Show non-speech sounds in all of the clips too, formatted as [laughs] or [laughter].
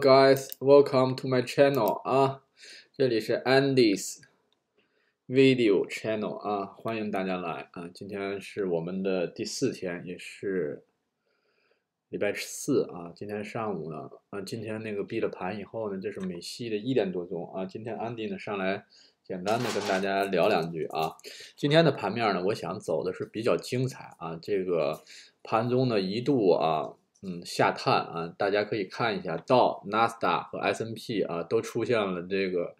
Guys, welcome to my channel 啊，这里是 Andy's video channel 啊，欢迎大家来啊。今天是我们的第四天，也是礼拜四啊。今天上午呢，啊，今天那个闭了盘以后呢，就是美西的一点多钟啊。今天 Andy 呢上来简单的跟大家聊两句啊。今天的盘面呢，我想走的是比较精彩啊。这个盘中呢，一度啊。嗯，下探啊，大家可以看一下道纳斯达和 S N P 啊，都出现了这个，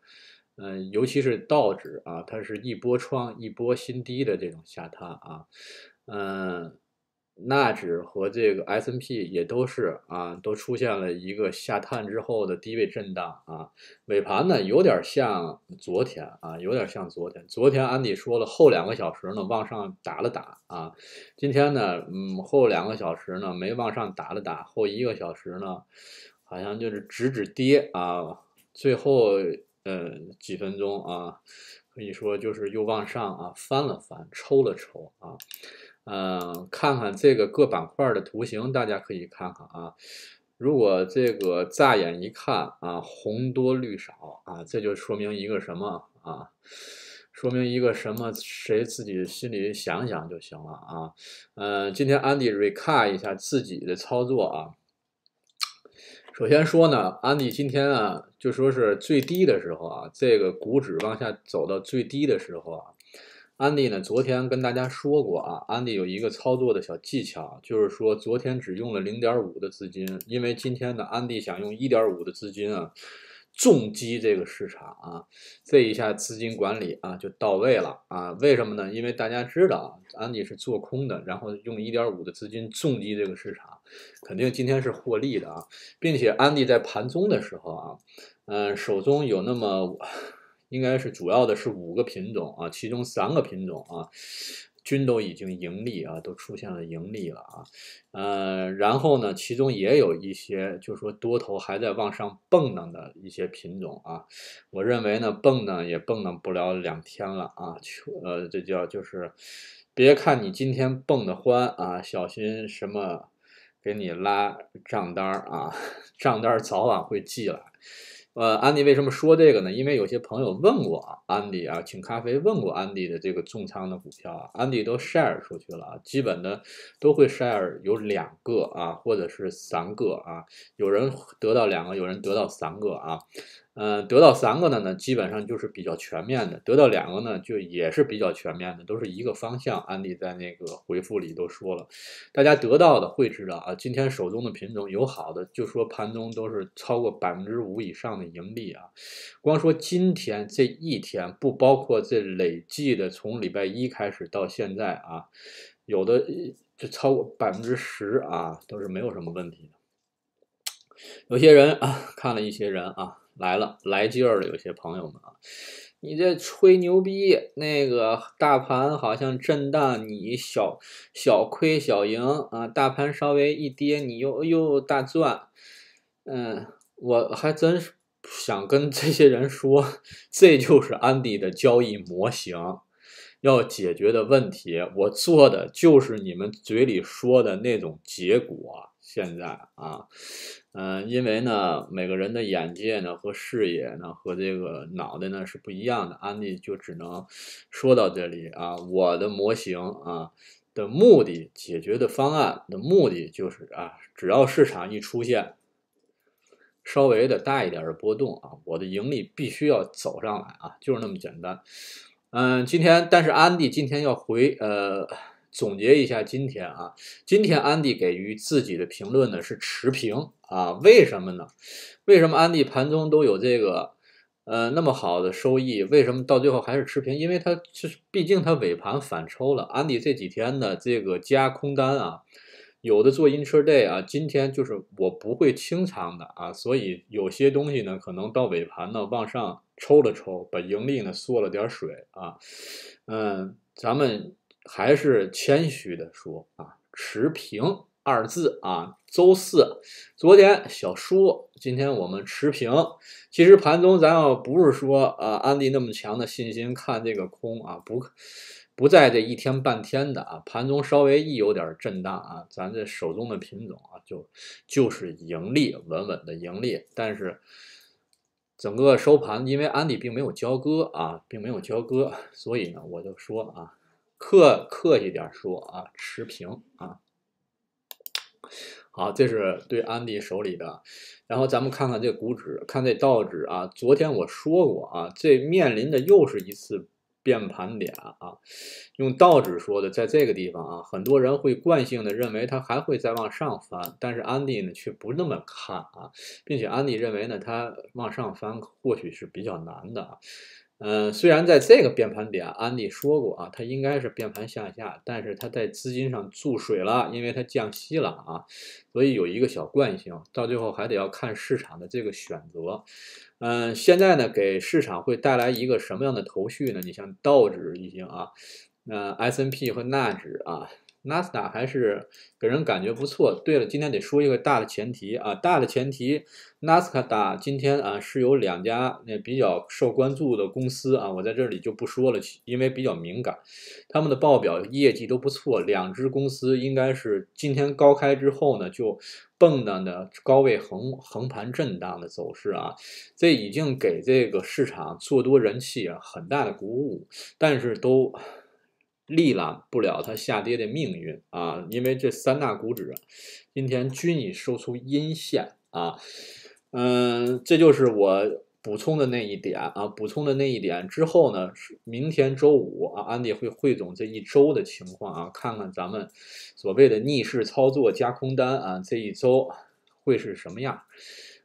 嗯，尤其是道指啊，它是一波创一波新低的这种下探啊，嗯。纳指和这个 S N P 也都是啊，都出现了一个下探之后的低位震荡啊。尾盘呢，有点像昨天啊，有点像昨天。昨天安迪说了后两个小时呢往上打了打啊，今天呢，嗯，后两个小时呢没往上打了打，后一个小时呢，好像就是直止跌啊。最后呃几分钟啊，可以说就是又往上啊翻了翻，抽了抽啊。嗯，看看这个各板块的图形，大家可以看看啊。如果这个乍眼一看啊，红多绿少啊，这就说明一个什么啊？说明一个什么？谁自己心里想想就行了啊。嗯，今天安迪 r e c a 一下自己的操作啊。首先说呢，安迪今天啊，就说是最低的时候啊，这个股指往下走到最低的时候啊。安迪呢？昨天跟大家说过啊，安迪有一个操作的小技巧，就是说昨天只用了零点五的资金，因为今天呢，安迪想用一点五的资金啊，重击这个市场啊，这一下资金管理啊就到位了啊。为什么呢？因为大家知道啊，安迪是做空的，然后用一点五的资金重击这个市场，肯定今天是获利的啊，并且安迪在盘中的时候啊，嗯，手中有那么。应该是主要的是五个品种啊，其中三个品种啊，均都已经盈利啊，都出现了盈利了啊。呃，然后呢，其中也有一些就是说多头还在往上蹦呢的一些品种啊。我认为呢，蹦呢也蹦呢不了两天了啊。就呃，这叫就是，别看你今天蹦得欢啊，小心什么给你拉账单儿啊，[laughs] 账单早晚会寄来。呃，安迪为什么说这个呢？因为有些朋友问过啊，安迪啊，请咖啡问过安迪的这个重仓的股票啊，安迪都 share 出去了，基本的都会 share 有两个啊，或者是三个啊，有人得到两个，有人得到三个啊。嗯，得到三个的呢基本上就是比较全面的；得到两个呢，就也是比较全面的，都是一个方向。安利在那个回复里都说了，大家得到的会知道啊。今天手中的品种有好的，就说盘中都是超过百分之五以上的盈利啊。光说今天这一天，不包括这累计的，从礼拜一开始到现在啊，有的就超过百分之十啊，都是没有什么问题的。有些人啊，看了一些人啊。来了，来劲儿了！有些朋友们啊，你这吹牛逼，那个大盘好像震荡，你小小亏小赢啊，大盘稍微一跌，你又又大赚。嗯，我还真是想跟这些人说，这就是安迪的交易模型要解决的问题，我做的就是你们嘴里说的那种结果。现在啊，嗯，因为呢，每个人的眼界呢和视野呢和这个脑袋呢是不一样的，安迪就只能说到这里啊。我的模型啊的目的、解决的方案的目的就是啊，只要市场一出现稍微的大一点的波动啊，我的盈利必须要走上来啊，就是那么简单。嗯，今天但是安迪今天要回呃。总结一下今天啊，今天安迪给予自己的评论呢是持平啊，为什么呢？为什么安迪盘中都有这个呃那么好的收益？为什么到最后还是持平？因为它是毕竟它尾盘反抽了。安迪这几天的这个加空单啊，有的做 i n t r r day 啊，今天就是我不会清仓的啊，所以有些东西呢可能到尾盘呢往上抽了抽，把盈利呢缩了点水啊，嗯，咱们。还是谦虚的说啊，持平二字啊。周四，昨天小叔，今天我们持平。其实盘中咱要不是说啊，安利那么强的信心看这个空啊，不不在这一天半天的啊，盘中稍微一有点震荡啊，咱这手中的品种啊，就就是盈利，稳稳的盈利。但是整个收盘，因为安利并没有交割啊，并没有交割，所以呢，我就说啊。客客气点说啊，持平啊。好，这是对安迪手里的。然后咱们看看这股指，看这道指啊。昨天我说过啊，这面临的又是一次变盘点啊。用道指说的，在这个地方啊，很多人会惯性的认为它还会再往上翻，但是安迪呢却不那么看啊，并且安迪认为呢，它往上翻或许是比较难的啊。嗯，虽然在这个变盘点，安利说过啊，它应该是变盘向下，但是它在资金上注水了，因为它降息了啊，所以有一个小惯性，到最后还得要看市场的这个选择。嗯，现在呢，给市场会带来一个什么样的头绪呢？你像道指已经啊，那 S N P 和纳指啊。纳斯达还是给人感觉不错。对了，今天得说一个大的前提啊，大的前提，纳斯达今天啊是有两家那比较受关注的公司啊，我在这里就不说了，因为比较敏感，他们的报表业绩都不错，两支公司应该是今天高开之后呢就蹦跶的高位横横盘震荡的走势啊，这已经给这个市场做多人气啊很大的鼓舞，但是都。力揽不了它下跌的命运啊！因为这三大股指今天均已收出阴线啊，嗯，这就是我补充的那一点啊。补充的那一点之后呢，明天周五啊，安迪会汇总这一周的情况啊，看看咱们所谓的逆势操作加空单啊，这一周会是什么样？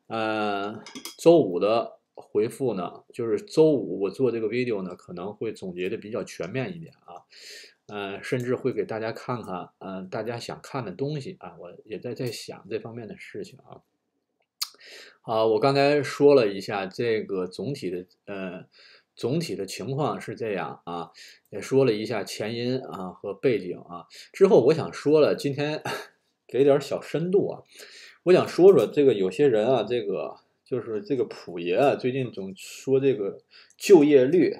嗯，周五的。回复呢，就是周五我做这个 video 呢，可能会总结的比较全面一点啊，嗯，甚至会给大家看看，嗯，大家想看的东西啊，我也在在想这方面的事情啊。啊，我刚才说了一下这个总体的，呃，总体的情况是这样啊，也说了一下前因啊和背景啊，之后我想说了，今天 [laughs] 给点小深度啊，我想说说这个有些人啊，这个。就是这个普爷啊，最近总说这个就业率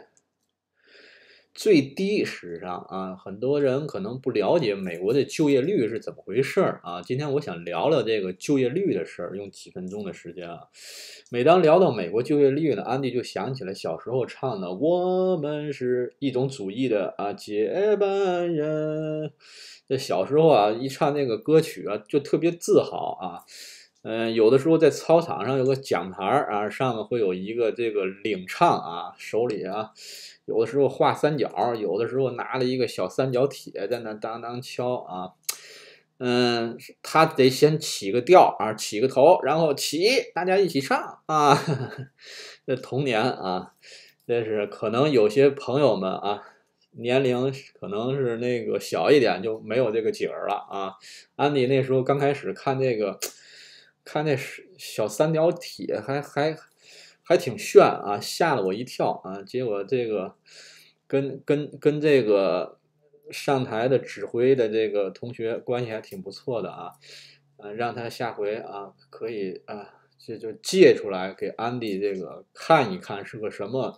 最低。实际上啊，很多人可能不了解美国的就业率是怎么回事儿啊。今天我想聊聊这个就业率的事儿，用几分钟的时间啊。每当聊到美国就业率呢，安迪就想起了小时候唱的《我们是一种主义的啊接班人》。这小时候啊，一唱那个歌曲啊，就特别自豪啊。嗯，有的时候在操场上有个讲台儿啊，上面会有一个这个领唱啊，手里啊，有的时候画三角，有的时候拿了一个小三角铁在那当当敲啊。嗯，他得先起个调啊，起个头，然后起，大家一起唱啊。[laughs] 这童年啊，这是可能有些朋友们啊，年龄可能是那个小一点就没有这个景儿了啊。安迪那时候刚开始看这个。看那小三角铁，还还，还挺炫啊，吓了我一跳啊！结果这个跟跟跟这个上台的指挥的这个同学关系还挺不错的啊，嗯，让他下回啊可以啊就就借出来给安迪这个看一看是个什么。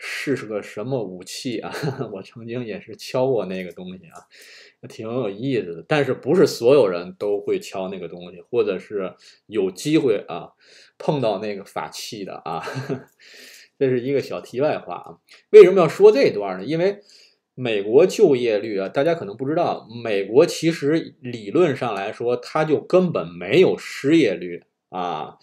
是个什么武器啊？[laughs] 我曾经也是敲过那个东西啊，挺有意思的。但是不是所有人都会敲那个东西，或者是有机会啊碰到那个法器的啊？[laughs] 这是一个小题外话啊。为什么要说这段呢？因为美国就业率啊，大家可能不知道，美国其实理论上来说，它就根本没有失业率啊。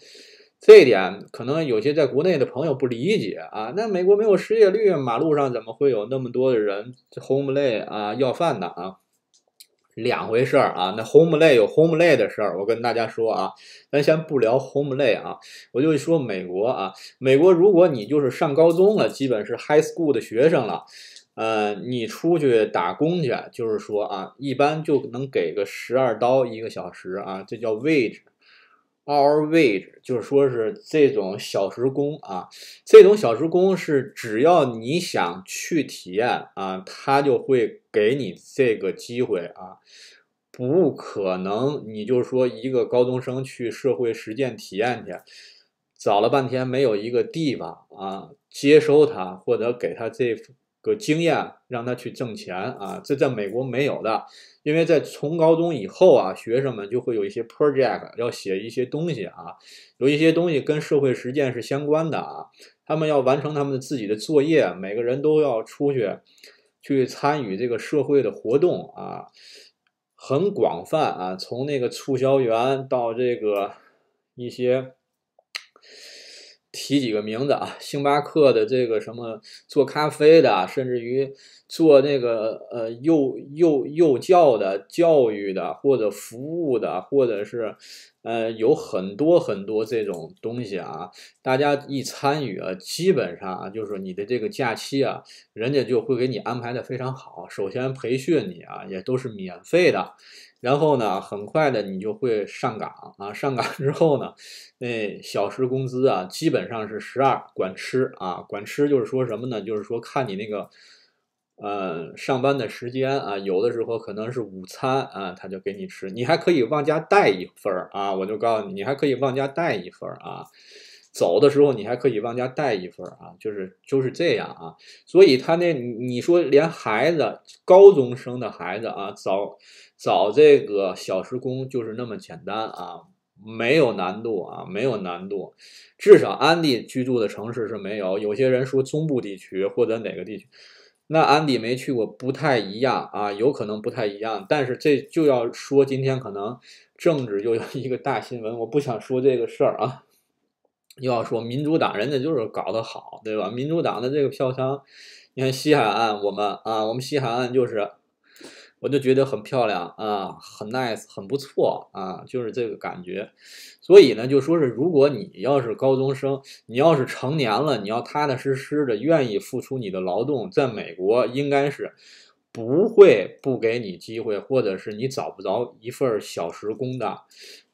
这一点可能有些在国内的朋友不理解啊，那美国没有失业率，马路上怎么会有那么多的人 homeless 啊，要饭的啊，两回事儿啊。那 homeless 有 homeless 的事儿，我跟大家说啊，咱先不聊 homeless 啊，我就说美国啊，美国如果你就是上高中了，基本是 high school 的学生了，呃，你出去打工去，就是说啊，一般就能给个十二刀一个小时啊，这叫 wage。Hour wage 就是说是这种小时工啊，这种小时工是只要你想去体验啊，他就会给你这个机会啊，不可能你就说一个高中生去社会实践体验去，找了半天没有一个地方啊接收他或者给他这。个经验让他去挣钱啊，这在美国没有的，因为在从高中以后啊，学生们就会有一些 project 要写一些东西啊，有一些东西跟社会实践是相关的啊，他们要完成他们的自己的作业，每个人都要出去去参与这个社会的活动啊，很广泛啊，从那个促销员到这个一些。提几个名字啊，星巴克的这个什么做咖啡的，甚至于做那个呃幼幼幼教的、教育的或者服务的，或者是。呃，有很多很多这种东西啊，大家一参与啊，基本上啊，就是你的这个假期啊，人家就会给你安排的非常好。首先培训你啊，也都是免费的，然后呢，很快的你就会上岗啊。上岗 [laughs] 之后呢，那小时工资啊，基本上是十二，管吃啊，管吃就是说什么呢？就是说看你那个。呃，上班的时间啊，有的时候可能是午餐啊，他就给你吃。你还可以往家带一份儿啊，我就告诉你，你还可以往家带一份儿啊。走的时候你还可以往家带一份儿啊，就是就是这样啊。所以他那你说连孩子高中生的孩子啊，找找这个小时工就是那么简单啊，没有难度啊，没有难度。至少安利居住的城市是没有。有些人说中部地区或者哪个地区。那安迪没去过，不太一样啊，有可能不太一样。但是这就要说今天可能政治又有一个大新闻，我不想说这个事儿啊，又要说民主党，人家就是搞得好，对吧？民主党的这个票箱，你看西海岸，我们啊，我们西海岸就是。我就觉得很漂亮啊，很 nice，很不错啊，就是这个感觉。所以呢，就说是如果你要是高中生，你要是成年了，你要踏踏实实的，愿意付出你的劳动，在美国应该是。不会不给你机会，或者是你找不着一份小时工的，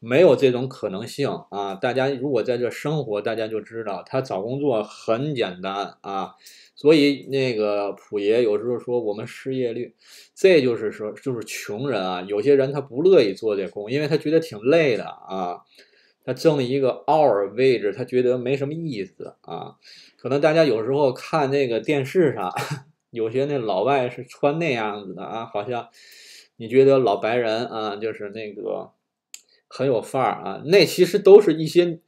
没有这种可能性啊！大家如果在这生活，大家就知道他找工作很简单啊。所以那个普爷有时候说我们失业率，这就是说就是穷人啊。有些人他不乐意做这工，因为他觉得挺累的啊。他挣一个 hour 位置，他觉得没什么意思啊。可能大家有时候看那个电视上。有些那老外是穿那样子的啊，好像你觉得老白人啊，就是那个很有范儿啊，那其实都是一些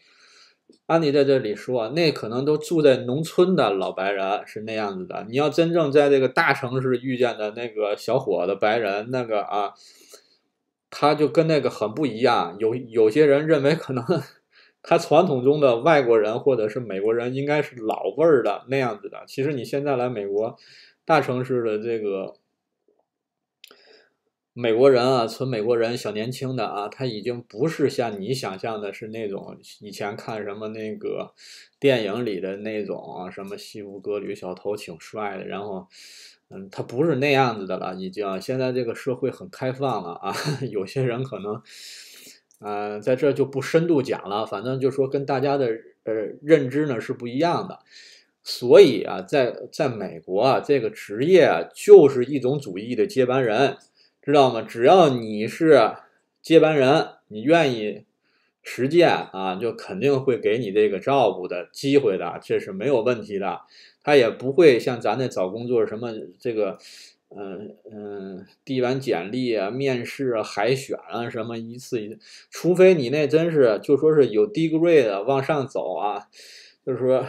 安迪在这里说，那可能都住在农村的老白人是那样子的。你要真正在这个大城市遇见的那个小伙子白人那个啊，他就跟那个很不一样。有有些人认为可能 [laughs] 他传统中的外国人或者是美国人应该是老味儿的那样子的，其实你现在来美国。大城市的这个美国人啊，纯美国人小年轻的啊，他已经不是像你想象的，是那种以前看什么那个电影里的那种什么西服歌女小头挺帅的，然后，嗯，他不是那样子的了，已经。现在这个社会很开放了啊，[laughs] 有些人可能，嗯，在这就不深度讲了，反正就说跟大家的呃认知呢是不一样的。所以啊，在在美国啊，这个职业就是一种主义的接班人，知道吗？只要你是接班人，你愿意实践啊，就肯定会给你这个 job 的机会的，这是没有问题的。他也不会像咱那找工作什么这个，嗯嗯，递完简历啊，面试啊，海选啊，什么一次，除非你那真是就说是有 degree 的往上走啊，就是说。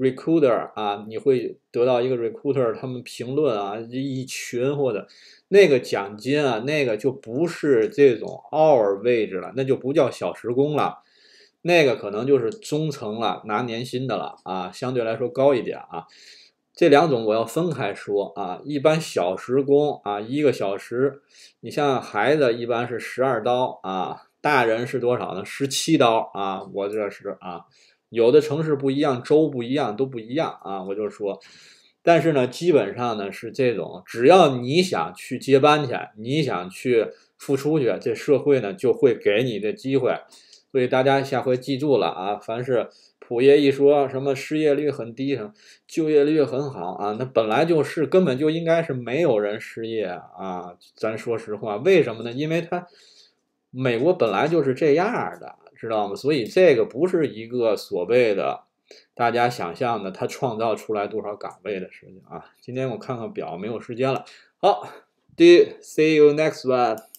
recruiter 啊，你会得到一个 recruiter，他们评论啊，一群或者那个奖金啊，那个就不是这种 hour 位置了，那就不叫小时工了，那个可能就是中层了，拿年薪的了啊，相对来说高一点啊。这两种我要分开说啊，一般小时工啊，一个小时，你像孩子一般是十二刀啊，大人是多少呢？十七刀啊，我这是啊。有的城市不一样，州不一样，都不一样啊！我就说，但是呢，基本上呢是这种，只要你想去接班去，你想去付出去，这社会呢就会给你的机会。所以大家下回记住了啊，凡是普爷一说什么失业率很低，什么就业率很好啊，那本来就是根本就应该是没有人失业啊！咱说实话，为什么呢？因为他美国本来就是这样的。知道吗？所以这个不是一个所谓的大家想象的，他创造出来多少岗位的事情啊！今天我看看表，没有时间了。好，第，see you next one。